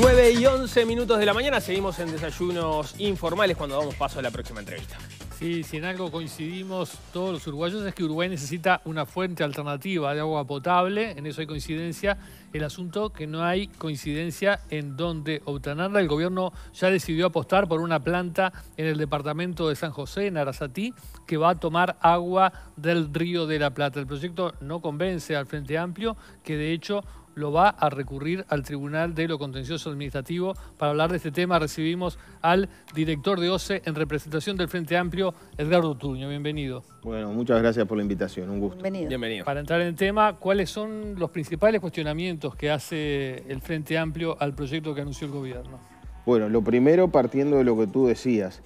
9 y 11 minutos de la mañana seguimos en desayunos informales cuando damos paso a la próxima entrevista. Sí, si en algo coincidimos todos los uruguayos es que Uruguay necesita una fuente alternativa de agua potable, en eso hay coincidencia. El asunto que no hay coincidencia en dónde obtenerla. El gobierno ya decidió apostar por una planta en el departamento de San José, en Arasatí, que va a tomar agua del río de la Plata. El proyecto no convence al Frente Amplio, que de hecho lo va a recurrir al Tribunal de lo Contencioso Administrativo. Para hablar de este tema recibimos al director de OCE en representación del Frente Amplio, Edgardo Tuño. Bienvenido. Bueno, muchas gracias por la invitación, un gusto. Bienvenido. Para entrar en tema, ¿cuáles son los principales cuestionamientos que hace el Frente Amplio al proyecto que anunció el gobierno? Bueno, lo primero partiendo de lo que tú decías,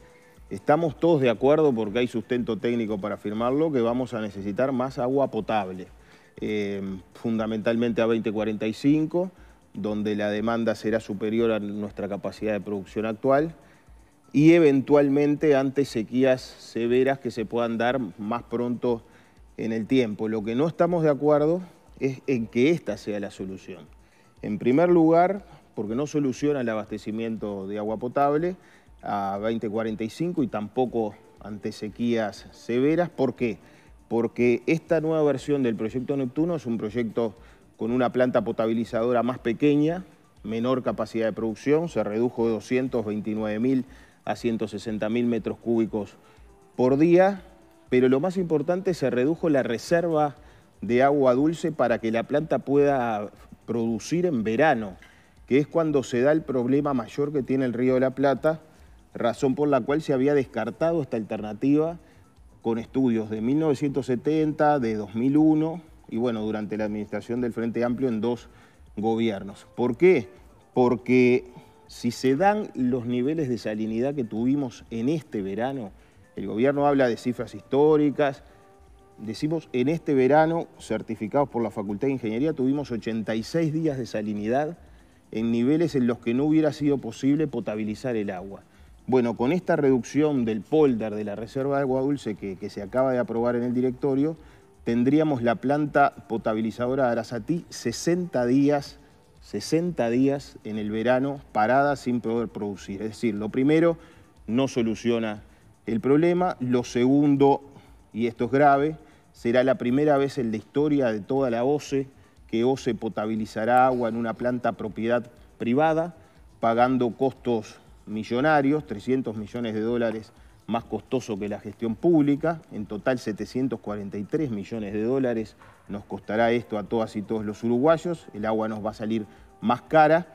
estamos todos de acuerdo porque hay sustento técnico para afirmarlo que vamos a necesitar más agua potable Em, fundamentalmente a 2045, donde la demanda será superior a nuestra capacidad de producción actual y eventualmente ante sequías severas que se puedan dar más pronto en el tiempo. Lo que no estamos de acuerdo es en que esta sea la solución. En primer lugar, porque no soluciona el abastecimiento de agua potable a 2045 y tampoco ante sequías severas. ¿Por qué? porque esta nueva versión del proyecto Neptuno es un proyecto con una planta potabilizadora más pequeña, menor capacidad de producción, se redujo de 229.000 a 160.000 metros cúbicos por día, pero lo más importante se redujo la reserva de agua dulce para que la planta pueda producir en verano, que es cuando se da el problema mayor que tiene el río de la Plata, razón por la cual se había descartado esta alternativa con estudios de 1970, de 2001 y bueno, durante la administración del Frente Amplio en dos gobiernos. ¿Por qué? Porque si se dan los niveles de salinidad que tuvimos en este verano, el gobierno habla de cifras históricas, decimos en este verano, certificados por la Facultad de Ingeniería, tuvimos 86 días de salinidad en niveles en los que no hubiera sido posible potabilizar el agua. Bueno, con esta reducción del polder de la reserva de agua dulce que, se acaba de aprobar en el directorio, tendríamos la planta potabilizadora de Arasatí 60 días, 60 días en el verano parada sin poder producir. Es decir, lo primero, no soluciona el problema. Lo segundo, y esto es grave, será la primera vez en la historia de toda la OCE que OCE potabilizará agua en una planta propiedad privada, pagando costos millonarios, 300 millones de dólares más costoso que la gestión pública, en total 743 millones de dólares nos costará esto a todas y todos los uruguayos, el agua nos va a salir más cara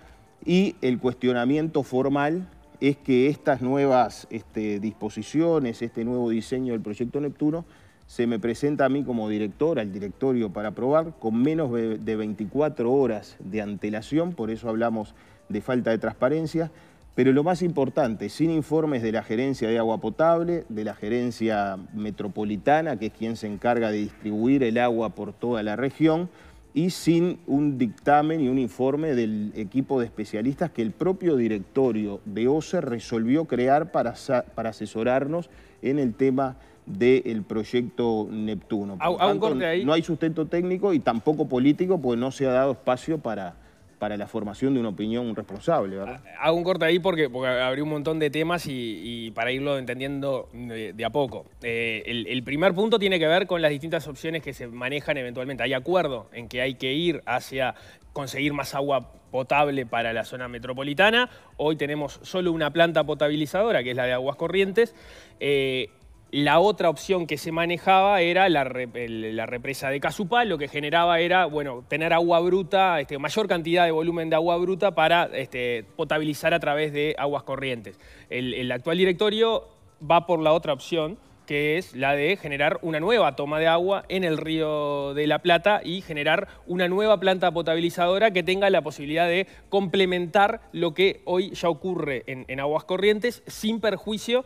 y el cuestionamiento formal es que estas nuevas este, disposiciones, este nuevo diseño del proyecto Neptuno, se me presenta a mí como director, al directorio para aprobar, con menos de 24 horas de antelación, por eso hablamos de falta de transparencia, pero lo más importante, sin informes de la gerencia de agua potable, de la gerencia metropolitana, que es quien se encarga de distribuir el agua por toda la región, y sin un dictamen y un informe del equipo de especialistas que el propio directorio de OCE resolvió crear para, para asesorarnos en el tema del proyecto Neptuno. No hay sustento técnico y tampoco político, pues no se ha dado espacio para para la formación de una opinión responsable. ¿verdad? Ah, hago un corte ahí porque, porque abrí un montón de temas y, para irlo entendiendo de, a poco. Eh, el, primer punto tiene que ver con las distintas opciones que se manejan eventualmente. Hay acuerdo en que hay que ir hacia conseguir más agua potable para la zona metropolitana. Hoy tenemos solo una planta potabilizadora, que es la de Aguas Corrientes. Eh, la otra opción que se manejaba era la, represa de Cazupá. lo que generaba era, bueno, tener agua bruta, este, mayor cantidad de volumen de agua bruta para este, potabilizar a través de aguas corrientes. El, actual directorio va por la otra opción, que es la de generar una nueva toma de agua en el río de la Plata y generar una nueva planta potabilizadora que tenga la posibilidad de complementar lo que hoy ya ocurre en aguas corrientes sin perjuicio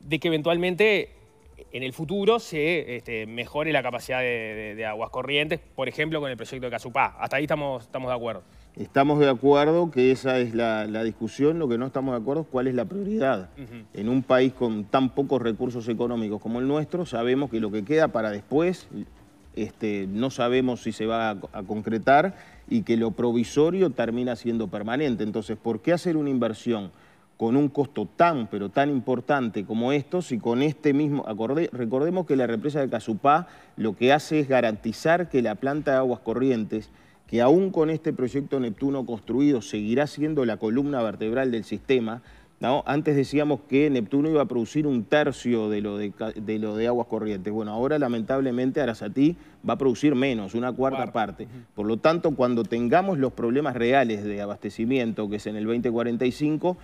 de que eventualmente en el futuro se este, mejore la capacidad de, aguas corrientes, por ejemplo, con el proyecto de Casupá. Hasta ahí estamos, de acuerdo. Estamos de acuerdo que esa es la, discusión, lo que no estamos de acuerdo es cuál es la prioridad. En un país con tan pocos recursos económicos como el nuestro, sabemos que lo que queda para después este, no sabemos si se va a, concretar y que lo provisorio termina siendo permanente. Entonces, ¿por qué hacer una inversión con un costo tan, pero tan importante como estos y con este mismo... recordemos que la represa de Casupá lo que hace es garantizar que la planta de aguas corrientes, que aún con este proyecto Neptuno construido seguirá siendo la columna vertebral del sistema, ¿no? antes decíamos que Neptuno iba a producir un tercio de lo de, lo de aguas corrientes. Bueno, ahora lamentablemente Arasatí va a producir menos, una cuarta parte. Por lo tanto, cuando tengamos los problemas reales de abastecimiento, que es en el 2045,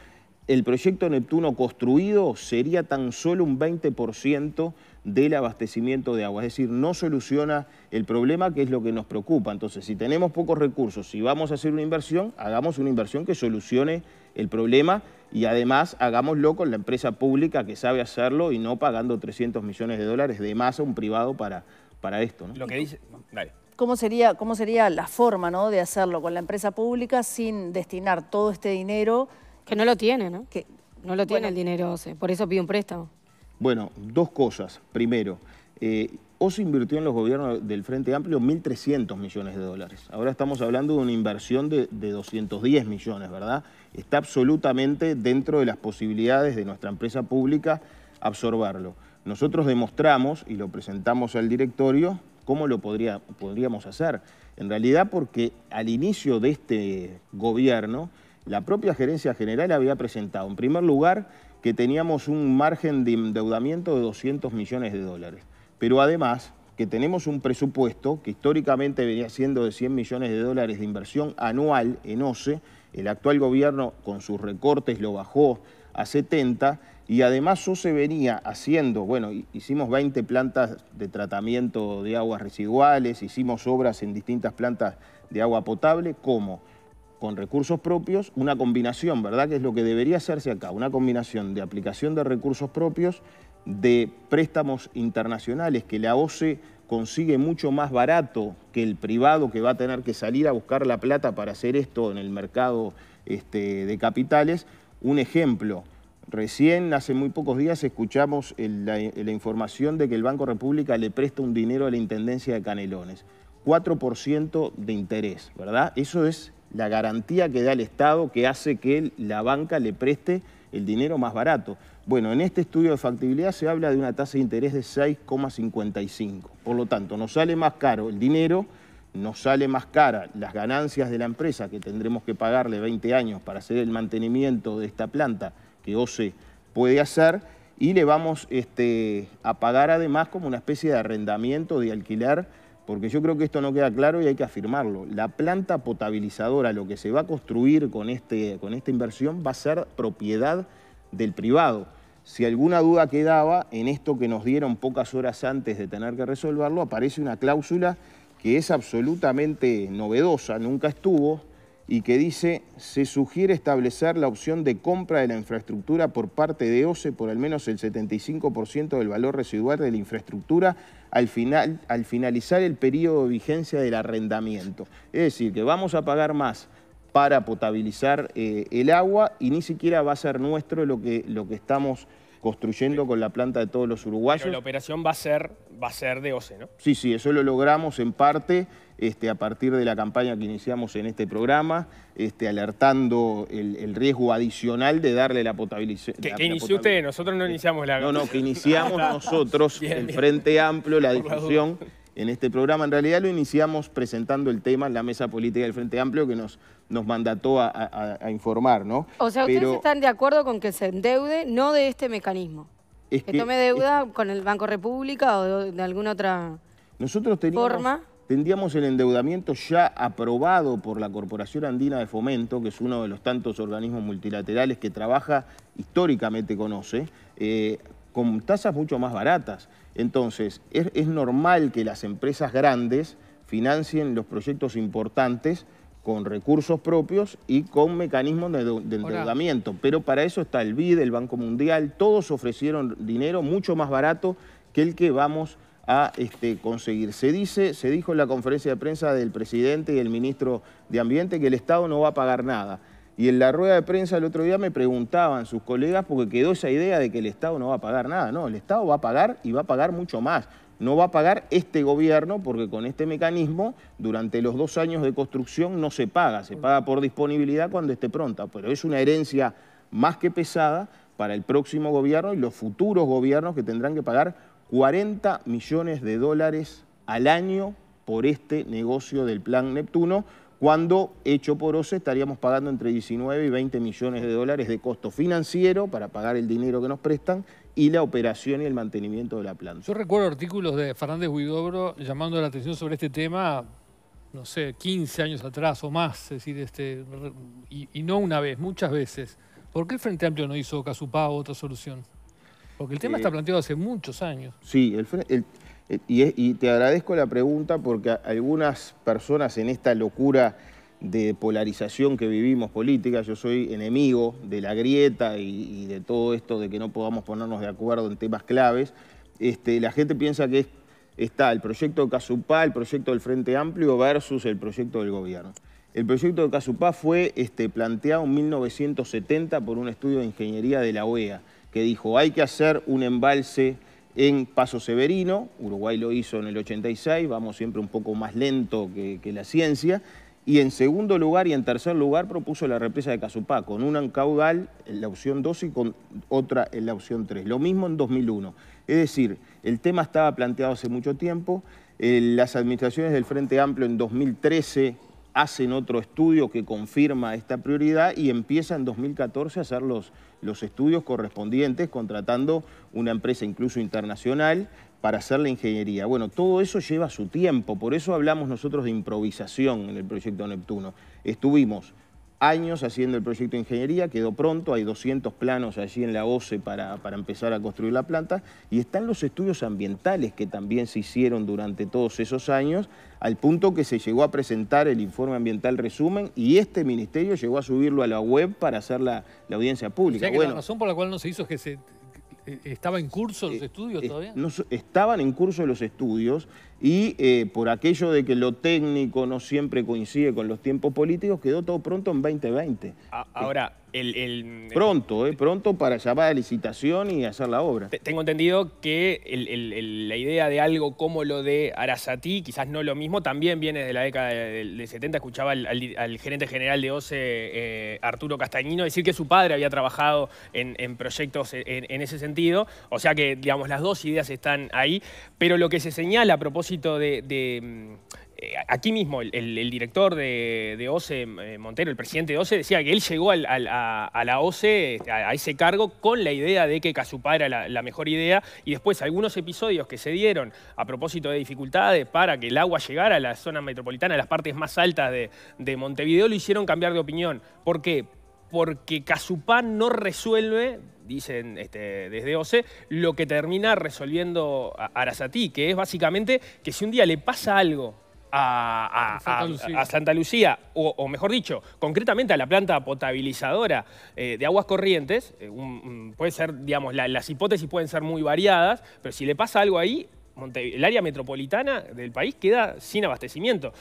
el proyecto Neptuno construido sería tan solo un 20% del abastecimiento de agua. Es decir, no soluciona el problema que es lo que nos preocupa. Entonces, si tenemos pocos recursos, si vamos a hacer una inversión, hagamos una inversión que solucione el problema y además hagámoslo con la empresa pública que sabe hacerlo y no pagando 300 millones de dólares de más a un privado para, para esto. ¿Cómo sería, ¿Cómo sería la forma ¿no? de hacerlo con la empresa pública sin destinar todo este dinero que no lo tiene, ¿no? Que, no lo tiene el dinero Ose, por eso pide un préstamo. Bueno, dos cosas. Primero, eh, invirtió en los gobiernos del Frente Amplio 1.300 millones de dólares. Ahora estamos hablando de una inversión de, 210 millones, ¿verdad? Está absolutamente dentro de las posibilidades de nuestra empresa pública absorberlo. Nosotros demostramos y lo presentamos al directorio cómo lo podría, podríamos hacer. En realidad porque al inicio de este gobierno la propia Gerencia General había presentado, en primer lugar, que teníamos un margen de endeudamiento de 200 millones de dólares, pero además que tenemos un presupuesto que históricamente venía siendo de 100 millones de dólares de inversión anual en OCE, el actual gobierno con sus recortes lo bajó a 70 y además OCE venía haciendo, bueno, hicimos 20 plantas de tratamiento de aguas residuales, hicimos obras en distintas plantas de agua potable, como con recursos propios, una combinación, ¿verdad? Que es lo que debería hacerse acá, una combinación de aplicación de recursos propios, de préstamos internacionales que la OCE consigue mucho más barato que el privado que va a tener que salir a buscar la plata para hacer esto en el mercado este, de capitales. Un ejemplo, Recién, hace muy pocos días, escuchamos la, la, información de que el Banco República le presta un dinero a la Intendencia de Canelones. 4% de interés, ¿verdad? Eso es la garantía que da el Estado que hace que la banca le preste el dinero más barato. Bueno, en este estudio de factibilidad se habla de una tasa de interés de 6,55. Por lo tanto, nos sale más caro el dinero, nos sale más cara las ganancias de la empresa que tendremos que pagarle 20 años para hacer el mantenimiento de esta planta que OCE puede hacer y le vamos este, a pagar además como una especie de arrendamiento, de alquiler porque yo creo que esto no queda claro y hay que afirmarlo. La planta potabilizadora, lo que se va a construir con, este, con esta inversión, va a ser propiedad del privado. Si alguna duda quedaba en esto que nos dieron pocas horas antes de tener que resolverlo, aparece una cláusula que es absolutamente novedosa, nunca estuvo, y que dice, se sugiere establecer la opción de compra de la infraestructura por parte de OCE por al menos el 75% del valor residual de la infraestructura al, final, al finalizar el periodo de vigencia del arrendamiento. Es decir, que vamos a pagar más para potabilizar eh, el agua y ni siquiera va a ser nuestro lo que, lo que estamos construyendo con la planta de todos los uruguayos. Pero la operación va a ser, va a ser de OCE, ¿no? Sí, sí, eso lo logramos en parte este, a partir de la campaña que iniciamos en este programa, este, alertando el, riesgo adicional de darle la potabilización. Que, inició usted, nosotros no iniciamos la... No, no, que iniciamos nosotros, el Frente Amplio, la discusión en este programa. En realidad lo iniciamos presentando el tema en la mesa política del Frente Amplio que nos, nos mandató a, informar, ¿no? O sea, ustedes están de acuerdo con que se endeude, no de este mecanismo. que, tome deuda con el Banco República o de alguna otra nosotros forma tendríamos el endeudamiento ya aprobado por la Corporación Andina de Fomento, que es uno de los tantos organismos multilaterales que trabaja históricamente conoce, eh, con tasas mucho más baratas. Entonces, es, normal que las empresas grandes financien los proyectos importantes con recursos propios y con mecanismos de, endeudamiento. Pero para eso está el BID, el Banco Mundial, todos ofrecieron dinero mucho más barato que el que vamos a este, conseguir. Se dice, se dijo en la conferencia de prensa del presidente y el ministro de Ambiente que el Estado no va a pagar nada. Y en la rueda de prensa el otro día me preguntaban sus colegas porque quedó esa idea de que el Estado no va a pagar nada. No, el Estado va a pagar y va a pagar mucho más. No va a pagar este gobierno porque con este mecanismo durante los dos años de construcción no se paga. Se paga por disponibilidad cuando esté pronta. Pero es una herencia más que pesada para el próximo gobierno y los futuros gobiernos que tendrán que pagar 40 millones de dólares al año por este negocio del plan Neptuno, cuando hecho por OCE estaríamos pagando entre 19 y 20 millones de dólares de costo financiero para pagar el dinero que nos prestan y la operación y el mantenimiento de la planta. Yo recuerdo artículos de Fernández Huidobro llamando la atención sobre este tema, no sé, 15 años atrás o más, es decir, este, y, no una vez, muchas veces. ¿Por qué el Frente Amplio no hizo Casupá otra solución? Porque el tema eh, está planteado hace muchos años. Sí, y, te agradezco la pregunta porque algunas personas en esta locura de polarización que vivimos política, yo soy enemigo de la grieta y, de todo esto de que no podamos ponernos de acuerdo en temas claves, este, la gente piensa que está el proyecto de Casupá, el proyecto del Frente Amplio versus el proyecto del gobierno. El proyecto de Casupá fue este, planteado en 1970 por un estudio de ingeniería de la OEA que dijo hay que hacer un embalse en Paso Severino, Uruguay lo hizo en el 86, vamos siempre un poco más lento que, la ciencia, y en segundo lugar y en tercer lugar propuso la represa de Casupá, con una en caudal en la opción 2 y con otra en la opción 3. Lo mismo en 2001. Es decir, el tema estaba planteado hace mucho tiempo, eh, las administraciones del Frente Amplio en 2013 hacen otro estudio que confirma esta prioridad y empieza en 2014 a hacer los, los estudios correspondientes contratando una empresa incluso internacional para hacer la ingeniería. Bueno, todo eso lleva su tiempo, por eso hablamos nosotros de improvisación en el proyecto Neptuno. Estuvimos años haciendo el proyecto de ingeniería, quedó pronto, hay 200 planos allí en la OCE para, empezar a construir la planta, y están los estudios ambientales que también se hicieron durante todos esos años, al punto que se llegó a presentar el informe ambiental resumen y este ministerio llegó a subirlo a la web para hacer la, audiencia pública. la razón por la cual no se hizo es que se, ¿Estaba en curso los eh, estudios todavía? estaban en curso los estudios y eh, por aquello de que lo técnico no siempre coincide con los tiempos políticos, quedó todo pronto en 2020. Ahora, el... pronto, eh, pronto para llamar a licitación y hacer la obra. Tengo entendido que la idea de algo como lo de Arasati quizás no lo mismo, también viene de la década del de 70. Escuchaba al, gerente general de OCE, eh, Arturo Castañino, decir que su padre había trabajado en, proyectos en ese sentido. O sea que, digamos, las dos ideas están ahí. Pero lo que se señala a propósito propósito de, mm, eh, aquí mismo el, director de, OCE, e, eh, Montero, el presidente de OCE, decía que él llegó a, la OCE, este, a, ese cargo, con la idea de que Casupá era la, mejor idea y después algunos episodios que se dieron a propósito de dificultades para que el agua llegara a la zona metropolitana, a las partes más altas de, de Montevideo, lo hicieron cambiar de opinión. ¿Por qué? porque Casupán no resuelve, dicen este, desde OCE, lo que termina resolviendo Arasatí, que es básicamente que si un día le pasa algo a, Santa, Lucía. o, mejor dicho, concretamente a la planta potabilizadora eh, de aguas corrientes, eh, puede ser, digamos, las hipótesis pueden ser muy variadas, pero si le pasa algo ahí, el área metropolitana del país queda sin abastecimiento.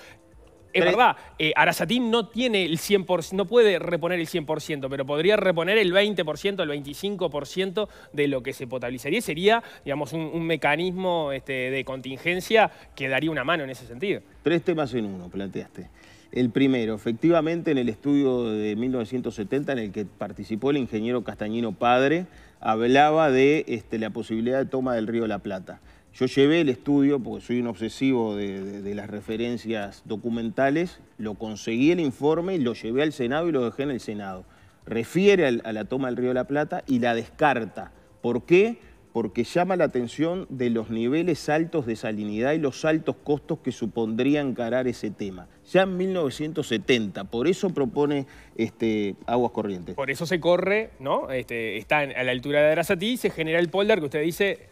Es verdad, eh, no tiene el 100%, no puede reponer el 100%, pero podría reponer el 20%, el 25% de lo que se potabilizaría. sería, digamos, un, mecanismo este, de contingencia que daría una mano en ese sentido. Tres temas en uno planteaste. El primero, efectivamente en el estudio de 1970 en el que participó el ingeniero Castañino Padre, hablaba de este, la posibilidad de toma del río La Plata. Yo llevé el estudio, porque soy un obsesivo de, las referencias documentales, lo conseguí el informe, lo llevé al Senado y lo dejé en el Senado. Refiere a la toma del Río de la Plata y la descarta. ¿Por qué? Porque llama la atención de los niveles altos de salinidad y los altos costos que supondría encarar ese tema. Ya en 1970, por eso propone este, aguas corrientes. Por eso se corre, ¿no? Este, está a la altura de y se genera el polder que usted dice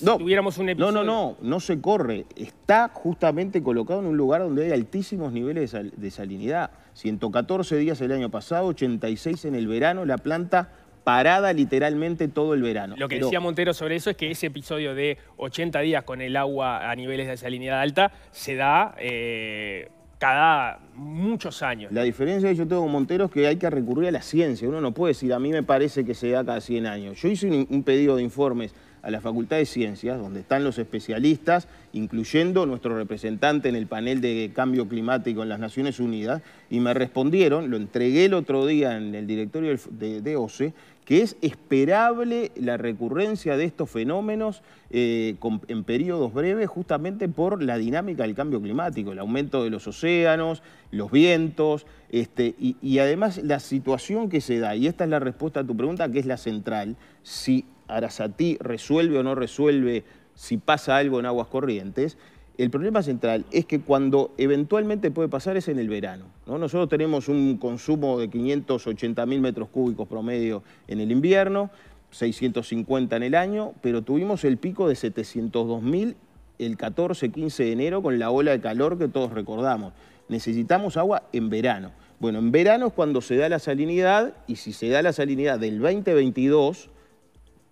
no, un No, no, no, no se corre. Está justamente colocado en un lugar donde hay altísimos niveles de, salinidad. 114 días el año pasado, 86 en el verano, la planta parada literalmente todo el verano. Lo que decía Montero sobre eso es que ese episodio de 80 días con el agua a niveles de salinidad alta se da... Eh, cada muchos años. La diferencia que yo tengo con Montero es que hay que recurrir a la ciencia. Uno no puede decir, a mí me parece que se da cada 100 años. Yo hice un pedido de informes a la Facultad de Ciencias, donde están los especialistas incluyendo nuestro representante en el panel de cambio climático en las Naciones Unidas, y me respondieron, lo entregué el otro día en el directorio de, OCE, que es esperable la recurrencia de estos fenómenos eh, en periodos breves justamente por la dinámica del cambio climático, el aumento de los océanos, los vientos, este, y, y además la situación que se da, y esta es la respuesta a tu pregunta que es la central, si Arasatí resuelve o no resuelve si pasa algo en aguas corrientes, el problema central es que cuando eventualmente puede pasar es en el verano. Nosotros tenemos un consumo de 580 metros cúbicos promedio en el invierno, 650 en el año, pero tuvimos el pico de 702.000 el 14-15 de enero con la ola de calor que todos recordamos. Necesitamos agua en verano. Bueno, en verano es cuando se da la salinidad y si se da la salinidad del 2022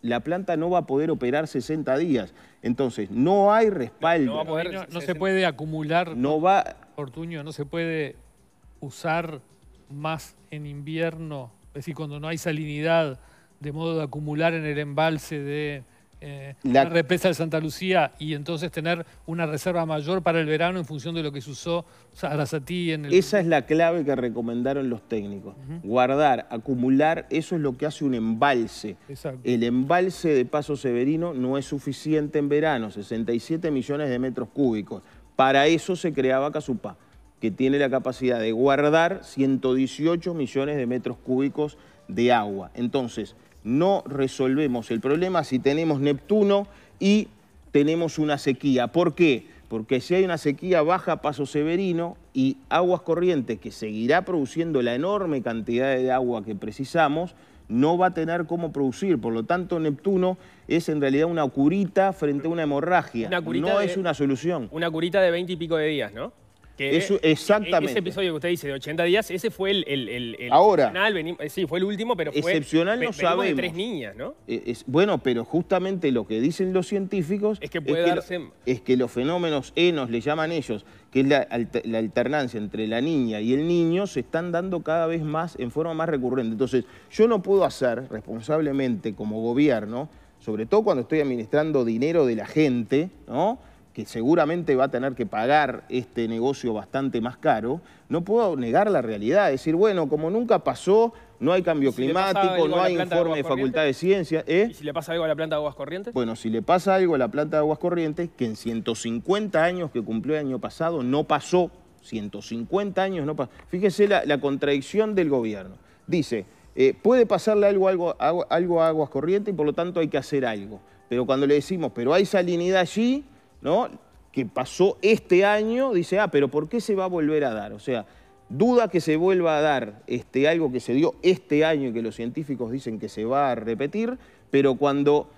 la planta no va a poder operar 60 días. Entonces, no hay respaldo. No, se puede acumular, no va... Ortuño, no se puede usar más en invierno, es decir, cuando no hay salinidad, de modo de acumular en el embalse de eh, la... represa de Santa Lucía y entonces tener una reserva mayor para el verano en función de lo que se usó Arasatí. en el... Esa es la clave que recomendaron los técnicos. Guardar, acumular, eso es lo que hace un embalse. El embalse de Paso Severino no es suficiente en verano, 67 millones de metros cúbicos. Para eso se creaba Casupá que tiene la capacidad de guardar 118 millones de metros cúbicos de agua. Entonces, no resolvemos el problema si tenemos Neptuno y tenemos una sequía. ¿Por qué? Porque si hay una sequía baja Paso Severino y aguas corrientes que seguirá produciendo la enorme cantidad de agua que precisamos, no va a tener cómo producir. Por lo tanto, Neptuno es en realidad una curita frente a una hemorragia. Una no es una solución. Una curita de 20 y pico de días, ¿no? E, e, exactamente. Ese episodio que usted dice de 80 días, ese fue el, el, Ahora, eh, sí, fue el último, pero fue excepcional no sabemos. de tres niñas, ¿no? E, bueno, pero justamente lo que dicen los científicos es que, puede darse... es que los fenómenos enos, le llaman ellos, que es la, alternancia entre la niña y el niño, se están dando cada vez más, en forma más recurrente. Entonces, yo no puedo hacer responsablemente como gobierno, sobre todo cuando estoy administrando dinero de la gente, ¿no?, que seguramente va a tener que pagar este negocio bastante más caro, no puedo negar la realidad, decir, bueno, como nunca pasó, no hay cambio climático, no hay informe de, Facultad de Ciencias. ¿eh? ¿Y si le pasa algo a la planta de Aguas Corrientes? Bueno, si le pasa algo a la planta de Aguas Corrientes, que en 150 años que cumplió el año pasado no pasó, 150 años no pasó. Fíjese la, contradicción del gobierno. Dice, eh, puede pasarle algo, algo, algo a Aguas Corrientes y por lo tanto hay que hacer algo. Pero cuando le decimos, pero hay salinidad allí, ¿no? que pasó este año, dice, ah, pero ¿por qué se va a volver a dar? O sea, duda que se vuelva a dar este, algo que se dio este año y que los científicos dicen que se va a repetir, pero cuando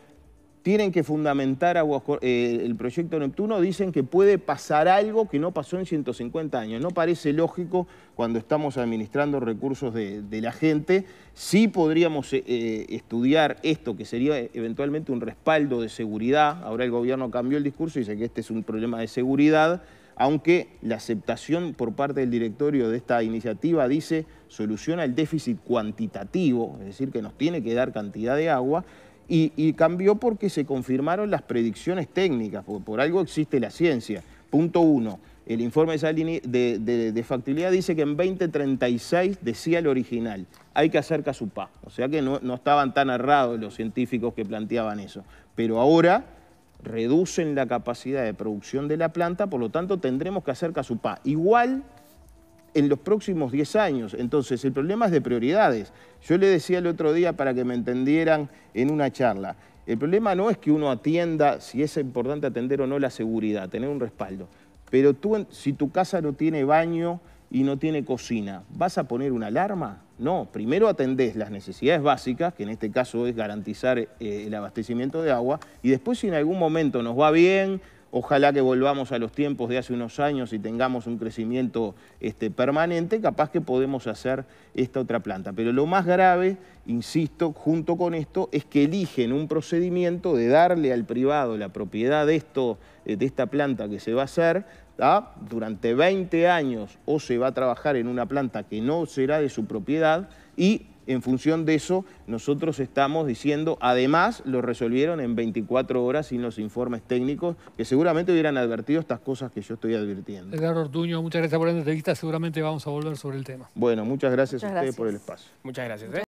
tienen que fundamentar eh, el proyecto Neptuno, dicen que puede pasar algo que no pasó en 150 años. No parece lógico cuando estamos administrando recursos de, la gente. Sí podríamos eh, eh, estudiar esto, que sería eventualmente un respaldo de seguridad. Ahora el gobierno cambió el discurso y dice que este es un problema de seguridad, aunque la aceptación por parte del directorio de esta iniciativa dice soluciona el déficit cuantitativo, es decir, que nos tiene que dar cantidad de agua, y, cambió porque se confirmaron las predicciones técnicas, porque por algo existe la ciencia. Punto uno, el informe de, Salini factibilidad dice que en 2036 decía el original, hay que hacer casupá. O sea que no, no estaban tan errados los científicos que planteaban eso. Pero ahora reducen la capacidad de producción de la planta, por lo tanto tendremos que hacer casupá. Igual en los próximos 10 años. Entonces, el problema es de prioridades. Yo le decía el otro día para que me entendieran en una charla, el problema no es que uno atienda, si es importante atender o no la seguridad, tener un respaldo. Pero tú, si tu casa no tiene baño y no tiene cocina, ¿vas a poner una alarma? No, primero atendés las necesidades básicas, que en este caso es garantizar eh, el abastecimiento de agua, y después si en algún momento nos va bien, Ojalá que volvamos a los tiempos de hace unos años y tengamos un crecimiento este, permanente, capaz que podemos hacer esta otra planta. Pero lo más grave, insisto, junto con esto, es que eligen un procedimiento de darle al privado la propiedad de, esto, eh, de esta planta que se va a hacer, durante 20 años o se va a trabajar en una planta que no será de su propiedad y en función de eso, nosotros estamos diciendo, además lo resolvieron en 24 horas sin los informes técnicos, que seguramente hubieran advertido estas cosas que yo estoy advirtiendo. Eduardo Ortuño, muchas gracias por la entrevista, seguramente vamos a volver sobre el tema. Bueno, muchas gracias a ustedes por el espacio. Muchas gracias. ¿eh?